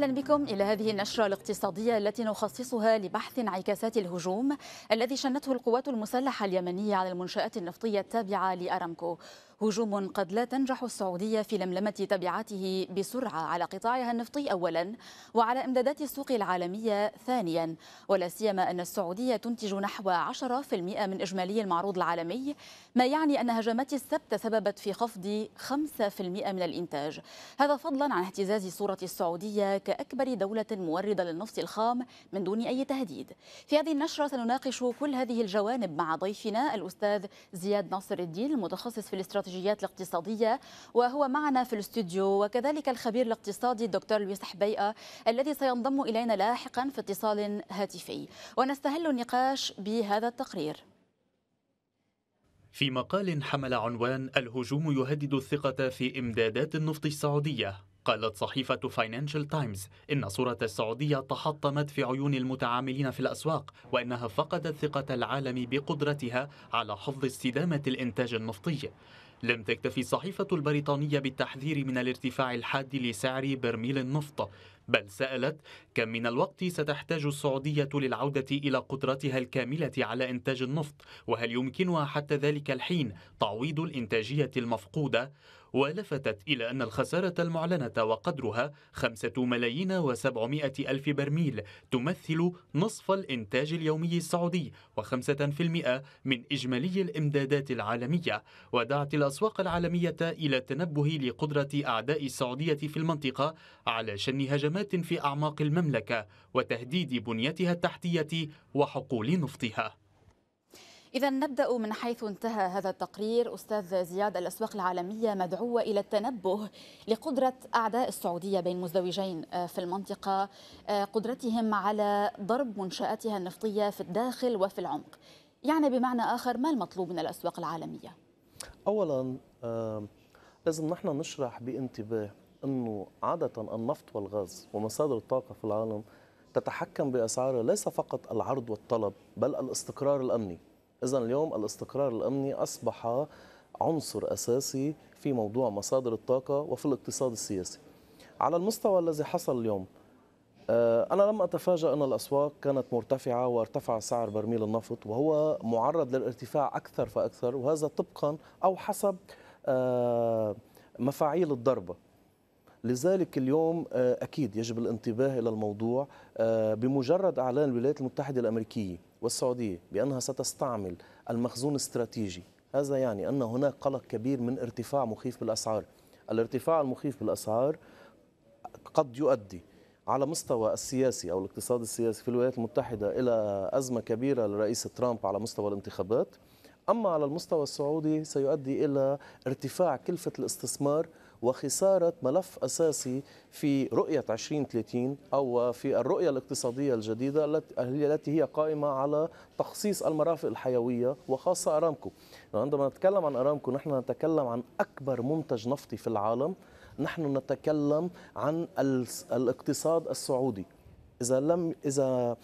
أهلا بكم إلى هذه النشرة الاقتصادية التي نخصصها لبحث انعكاسات الهجوم الذي شنته القوات المسلحة اليمنية على المنشآت النفطية التابعة لأرامكو هجوم قد لا تنجح السعودية في لملمة تبعاته بسرعة على قطاعها النفطي أولا وعلى إمدادات السوق العالمية ثانيا ولا سيما أن السعودية تنتج نحو 10% من إجمالي المعروض العالمي ما يعني أن هجمات السبت سببت في خفض 5% من الإنتاج هذا فضلا عن اهتزاز صورة السعودية كأكبر دولة موردة للنفط الخام من دون أي تهديد في هذه النشرة سنناقش كل هذه الجوانب مع ضيفنا الأستاذ زياد ناصر الدين المتخصص في الاستراتيجية الاستراتيجيات الاقتصادية وهو معنا في الاستوديو وكذلك الخبير الاقتصادي الدكتور لويس حبيئة الذي سينضم إلينا لاحقا في اتصال هاتفي ونستهل النقاش بهذا التقرير في مقال حمل عنوان الهجوم يهدد الثقة في إمدادات النفط السعودية قالت صحيفة فاينانشال تايمز إن صورة السعودية تحطمت في عيون المتعاملين في الأسواق وإنها فقدت ثقة العالم بقدرتها على حفظ استدامة الإنتاج النفطي لم تكتفي الصحيفة البريطانية بالتحذير من الارتفاع الحاد لسعر برميل النفط بل سألت كم من الوقت ستحتاج السعودية للعودة إلى قدرتها الكاملة على إنتاج النفط وهل يمكنها حتى ذلك الحين تعويض الإنتاجية المفقودة ولفتت إلى أن الخسارة المعلنة وقدرها خمسة ملايين وسبعمائة ألف برميل تمثل نصف الإنتاج اليومي السعودي وخمسة في المئة من إجمالي الإمدادات العالمية ودعت الأسواق العالمية إلى التنبه لقدرة أعداء السعودية في المنطقة على شن هجمات مقاومات في أعماق المملكة وتهديد بنيتها التحتية وحقول نفطها إذا نبدأ من حيث انتهى هذا التقرير أستاذ زياد الأسواق العالمية مدعوة إلى التنبه لقدرة أعداء السعودية بين مزدوجين آه، في المنطقة آه، قدرتهم على ضرب منشآتها النفطية في الداخل وفي العمق يعني بمعنى آخر ما المطلوب من الأسواق العالمية؟ أولا آه، لازم نحن نشرح بانتباه أنه عادة النفط والغاز ومصادر الطاقة في العالم تتحكم بأسعارها ليس فقط العرض والطلب بل الاستقرار الأمني إذا اليوم الاستقرار الأمني أصبح عنصر أساسي في موضوع مصادر الطاقة وفي الاقتصاد السياسي على المستوى الذي حصل اليوم آه، أنا لم أتفاجأ أن الأسواق كانت مرتفعة وارتفع سعر برميل النفط وهو معرض للارتفاع أكثر فأكثر وهذا طبقا أو حسب آه، مفاعيل الضربة لذلك اليوم آه، أكيد يجب الانتباه إلى الموضوع آه، بمجرد أعلان الولايات المتحدة الأمريكية والسعودية بأنها ستستعمل المخزون الاستراتيجي هذا يعني أن هناك قلق كبير من ارتفاع مخيف بالأسعار الارتفاع المخيف بالأسعار قد يؤدي على مستوى السياسي أو الاقتصاد السياسي في الولايات المتحدة إلى أزمة كبيرة للرئيس ترامب على مستوى الانتخابات أما على المستوى السعودي سيؤدي إلى ارتفاع كلفة الاستثمار وخسارة ملف أساسي في رؤية 2030 أو في الرؤية الاقتصادية الجديدة التي هي قائمة على تخصيص المرافق الحيوية وخاصة أرامكو عندما نتكلم عن أرامكو نحن نتكلم عن أكبر منتج نفطي في العالم نحن نتكلم عن الاقتصاد السعودي إذا لم إذا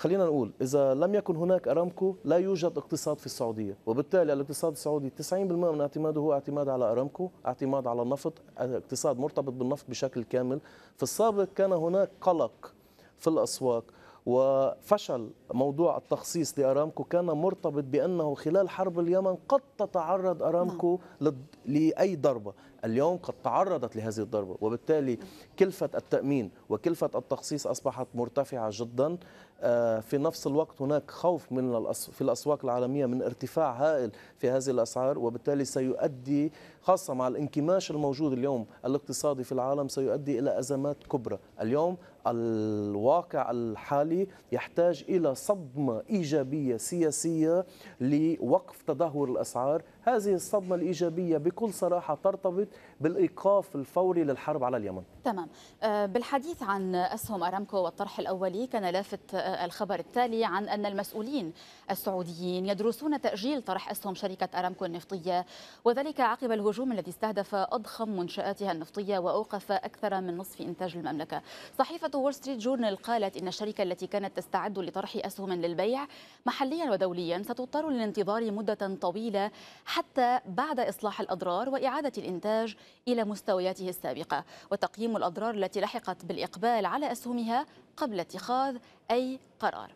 خلينا نقول إذا لم يكن هناك أرامكو لا يوجد اقتصاد في السعودية وبالتالي الاقتصاد السعودي 90% من اعتماده هو اعتماد على أرامكو اعتماد على النفط اقتصاد مرتبط بالنفط بشكل كامل في السابق كان هناك قلق في الأسواق وفشل موضوع التخصيص لأرامكو كان مرتبط بأنه خلال حرب اليمن قد تتعرض أرامكو نعم. لأي ضربة اليوم قد تعرضت لهذه الضربة وبالتالي كلفة التأمين وكلفة التخصيص أصبحت مرتفعة جدا آه، في نفس الوقت هناك خوف من في الأسواق العالمية من ارتفاع هائل في هذه الأسعار وبالتالي سيؤدي خاصة مع الانكماش الموجود اليوم الاقتصادي في العالم سيؤدي إلى أزمات كبرى اليوم الواقع الحالي يحتاج إلى صدمة إيجابية سياسية لوقف تدهور الأسعار هذه الصدمة الإيجابية بكل صراحة ترتبط بالإيقاف الفوري للحرب على اليمن تمام آه، بالحديث عن أسهم أرامكو والطرح الأولي كان لافت الخبر التالي عن أن المسؤولين السعوديين يدرسون تأجيل طرح أسهم شركة أرامكو النفطية وذلك عقب الهجوم الذي استهدف أضخم منشآتها النفطية وأوقف أكثر من نصف إنتاج المملكة صحيفة وول ستريت جورنال قالت إن الشركة التي كانت تستعد لطرح أسهم للبيع محليا ودوليا ستضطر للانتظار مدة طويلة حتى بعد إصلاح الأضرار وإعادة الإنتاج إلى مستوياته السابقة وتقييم الأضرار التي لحقت بالإقبال على أسهمها قبل اتخاذ أي قرار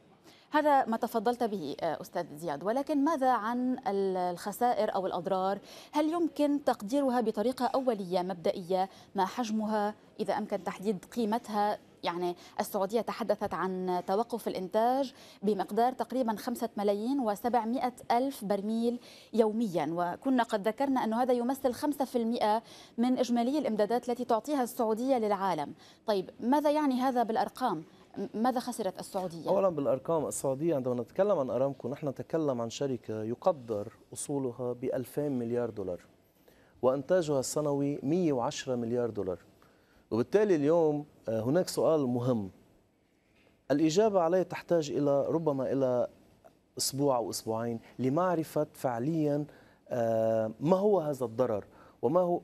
هذا ما تفضلت به آه، استاذ زياد ولكن ماذا عن الخسائر او الاضرار هل يمكن تقديرها بطريقه اوليه مبدئيه ما حجمها اذا امكن تحديد قيمتها يعني السعودية تحدثت عن توقف الإنتاج بمقدار تقريبا 5 ملايين و ألف برميل يوميا وكنا قد ذكرنا أنه هذا يمثل 5% من إجمالي الإمدادات التي تعطيها السعودية للعالم طيب ماذا يعني هذا بالأرقام؟ ماذا خسرت السعودية؟ أولا بالأرقام السعودية عندما نتكلم عن أرامكو نحن نتكلم عن شركة يقدر أصولها ب 2000 مليار دولار وإنتاجها السنوي 110 مليار دولار وبالتالي اليوم آه، هناك سؤال مهم الإجابة عليه تحتاج إلى ربما إلى أسبوع أو أسبوعين لمعرفة فعليا آه، ما هو هذا الضرر وما هو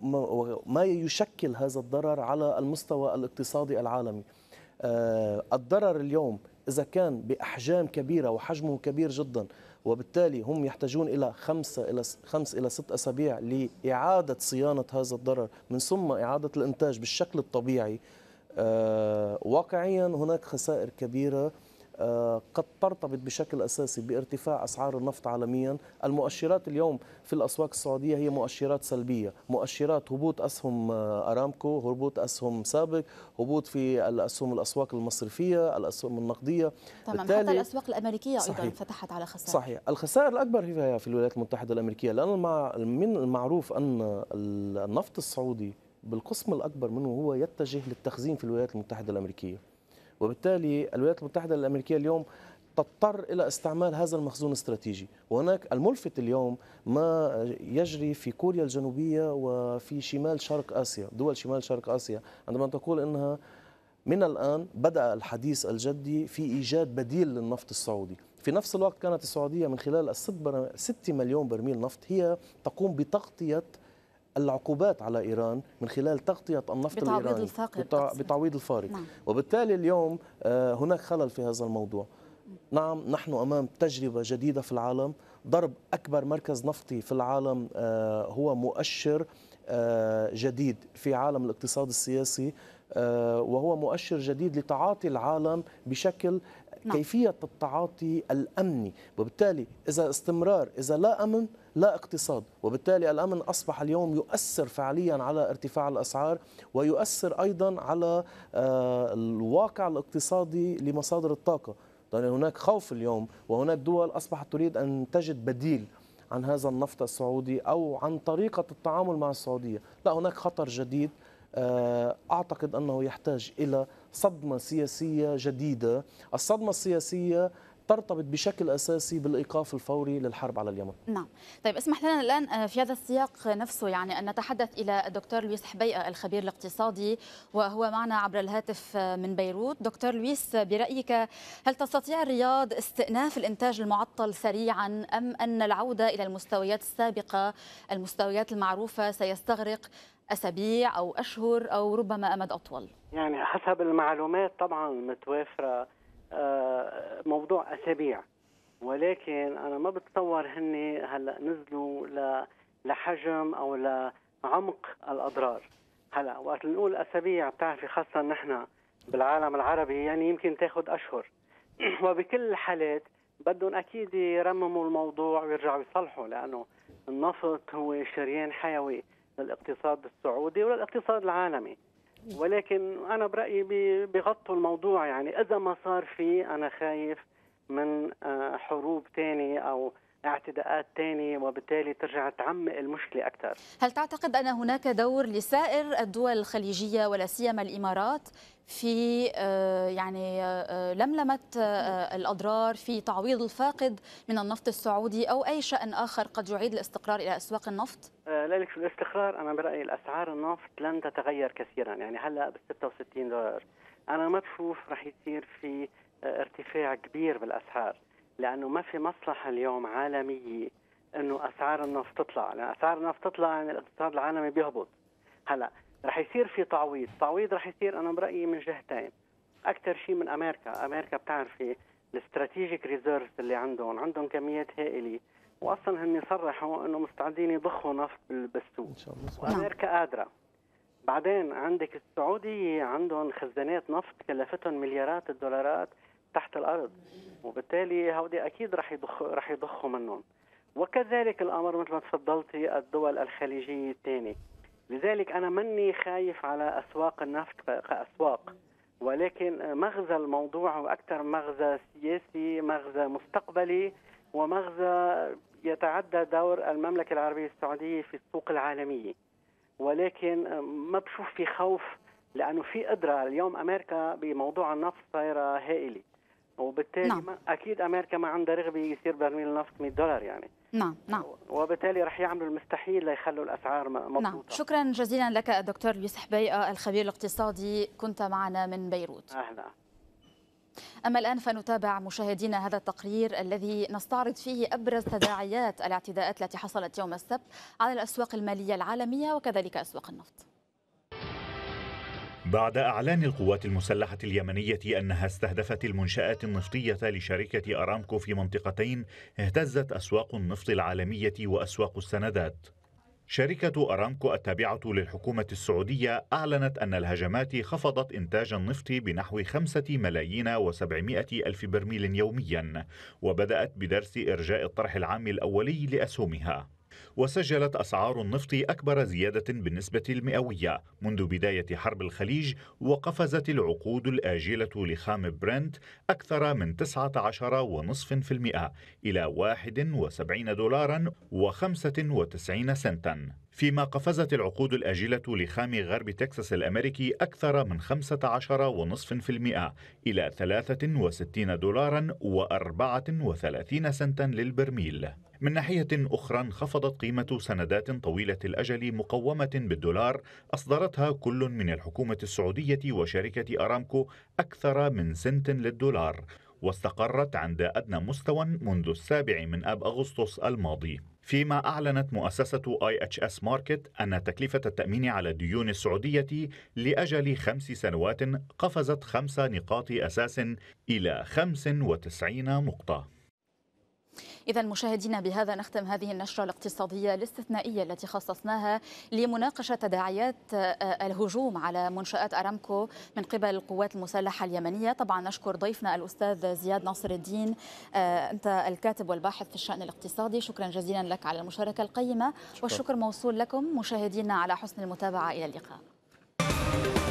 ما يشكل هذا الضرر على المستوى الاقتصادي العالمي آه، الضرر اليوم إذا كان بأحجام كبيرة وحجمه كبير جدا وبالتالي هم يحتاجون إلى خمسة إلى خمس إلى ست أسابيع لإعادة صيانة هذا الضرر من ثم إعادة الإنتاج بالشكل الطبيعي آه، واقعيا هناك خسائر كبيرة آه، قد ترتبط بشكل أساسي بارتفاع أسعار النفط عالميا المؤشرات اليوم في الأسواق السعودية هي مؤشرات سلبية مؤشرات هبوط أسهم آه، أرامكو هبوط أسهم سابق هبوط في الأسهم الأسواق المصرفية الأسهم النقدية تمام حتى الأسواق الأمريكية صحيح. أيضا فتحت على خسائر صحيح الخسائر الأكبر هي في الولايات المتحدة الأمريكية لأن من المعروف أن النفط السعودي بالقسم الأكبر منه هو يتجه للتخزين في الولايات المتحدة الأمريكية وبالتالي الولايات المتحدة الأمريكية اليوم تضطر إلى استعمال هذا المخزون الاستراتيجي وهناك الملفت اليوم ما يجري في كوريا الجنوبية وفي شمال شرق آسيا دول شمال شرق آسيا عندما تقول أنها من الآن بدأ الحديث الجدي في إيجاد بديل للنفط السعودي في نفس الوقت كانت السعودية من خلال الست 6 مليون برميل نفط هي تقوم بتغطية العقوبات على ايران من خلال تغطيه النفط بتعويض الايراني الفاقد بتع... بتعويض الفارق نعم. وبالتالي اليوم آه، هناك خلل في هذا الموضوع نعم نحن امام تجربه جديده في العالم ضرب اكبر مركز نفطي في العالم آه، هو مؤشر آه، جديد في عالم الاقتصاد السياسي وهو مؤشر جديد لتعاطي العالم بشكل نعم. كيفية التعاطي الأمني وبالتالي إذا استمرار إذا لا أمن لا اقتصاد وبالتالي الأمن أصبح اليوم يؤثر فعليا على ارتفاع الأسعار ويؤثر أيضا على آه، الواقع الاقتصادي لمصادر الطاقة لأن طيب، هناك خوف اليوم وهناك دول أصبحت تريد أن تجد بديل عن هذا النفط السعودي أو عن طريقة التعامل مع السعودية لا هناك خطر جديد آه، أعتقد أنه يحتاج إلى صدمة سياسية جديدة الصدمة السياسية ترتبط بشكل أساسي بالإيقاف الفوري للحرب على اليمن نعم طيب اسمح لنا الآن آه، في هذا السياق نفسه يعني أن نتحدث إلى الدكتور لويس حبيئة الخبير الاقتصادي وهو معنا عبر الهاتف آه، من بيروت دكتور لويس برأيك هل تستطيع الرياض استئناف الإنتاج المعطل سريعا أم أن العودة إلى المستويات السابقة المستويات المعروفة سيستغرق أسابيع أو أشهر أو ربما أمد أطول يعني حسب المعلومات طبعا المتوافرة آه، موضوع اسابيع ولكن انا ما بتصور هن هلا نزلوا لحجم او لعمق الاضرار هلا وقت نقول اسابيع بتعرفي خاصه نحن بالعالم العربي يعني يمكن تاخذ اشهر وبكل الحالات بدهم اكيد يرمموا الموضوع ويرجعوا يصلحوا لانه النفط هو شريان حيوي للاقتصاد السعودي وللاقتصاد العالمي ولكن انا برايي بغطوا الموضوع يعني اذا ما صار في انا خايف من آه، حروب تانية او اعتداءات تانية وبالتالي ترجع تعمق المشكلة أكثر هل تعتقد أن هناك دور لسائر الدول الخليجية ولا سيما الإمارات في آه، يعني آه، آه، لملمة الأضرار في تعويض الفاقد من النفط السعودي أو أي شأن آخر قد يعيد الاستقرار إلى أسواق النفط؟ لذلك في الاستقرار أنا برأيي الأسعار النفط لن تتغير كثيرا يعني هلأ ب 66 دولار أنا ما بشوف رح يصير في ارتفاع كبير بالأسعار لانه ما في مصلحه اليوم عالميه انه اسعار النفط تطلع، لان اسعار النفط تطلع يعني الاقتصاد العالمي بيهبط. هلا رح يصير في تعويض، تعويض رح يصير انا برايي من جهتين. اكثر شيء من امريكا، امريكا بتعرفي الاستراتيجيك ريزيرفز اللي عندهم، عندهم كميات هائله واصلا هن صرحوا انه مستعدين يضخوا نفط بالسوق. ان شاء الله. وامريكا قادره. بعدين عندك السعودية عندهم خزانات نفط كلفتهم مليارات الدولارات تحت الارض وبالتالي هودي اكيد رح يضخ رح يضخوا منهم وكذلك الامر مثل ما تفضلتي الدول الخليجيه الثانيه لذلك انا مني خايف على اسواق النفط كاسواق ولكن مغزى الموضوع هو اكثر مغزى سياسي مغزى مستقبلي ومغزى يتعدى دور المملكه العربيه السعوديه في السوق العالميه ولكن ما بشوف في خوف لانه في قدره اليوم امريكا بموضوع النفط صايره هائله وبالتالي نعم. ما اكيد امريكا ما عندها رغبه يصير برميل النفط 100 دولار يعني نعم نعم وبالتالي رح يعملوا المستحيل ليخلوا الاسعار مضبوطه نعم شكرا جزيلا لك الدكتور يوسف بيئه الخبير الاقتصادي كنت معنا من بيروت اهلا أما الآن فنتابع مشاهدينا هذا التقرير الذي نستعرض فيه أبرز تداعيات الاعتداءات التي حصلت يوم السبت على الأسواق المالية العالمية وكذلك أسواق النفط بعد أعلان القوات المسلحة اليمنية أنها استهدفت المنشآت النفطية لشركة أرامكو في منطقتين اهتزت أسواق النفط العالمية وأسواق السندات شركة أرامكو التابعة للحكومة السعودية أعلنت أن الهجمات خفضت إنتاج النفط بنحو خمسة ملايين وسبعمائة ألف برميل يوميا وبدأت بدرس إرجاء الطرح العام الأولي لأسهمها وسجلت أسعار النفط أكبر زيادة بالنسبة المئوية منذ بداية حرب الخليج وقفزت العقود الآجلة لخام برنت أكثر من 19.5% إلى 71 دولارا و95 سنتا فيما قفزت العقود الآجلة لخام غرب تكساس الأمريكي أكثر من 15.5% إلى 63 دولارا و34 سنتا للبرميل من ناحية أخرى انخفضت قيمة سندات طويلة الأجل مقومة بالدولار أصدرتها كل من الحكومة السعودية وشركة أرامكو أكثر من سنت للدولار واستقرت عند أدنى مستوى منذ السابع من أب أغسطس الماضي فيما أعلنت مؤسسة آي اتش اس ماركت أن تكلفة التأمين على الديون السعودية لأجل خمس سنوات قفزت خمس نقاط أساس إلى 95 نقطة إذا مشاهدينا بهذا نختم هذه النشرة الاقتصادية الاستثنائية التي خصصناها لمناقشة تداعيات آه، الهجوم على منشآت أرامكو من قبل القوات المسلحة اليمنية طبعا نشكر ضيفنا الأستاذ زياد ناصر الدين آه، أنت الكاتب والباحث في الشأن الاقتصادي شكرا جزيلا لك على المشاركة القيمة والشكر موصول لكم مشاهدينا على حسن المتابعة إلى اللقاء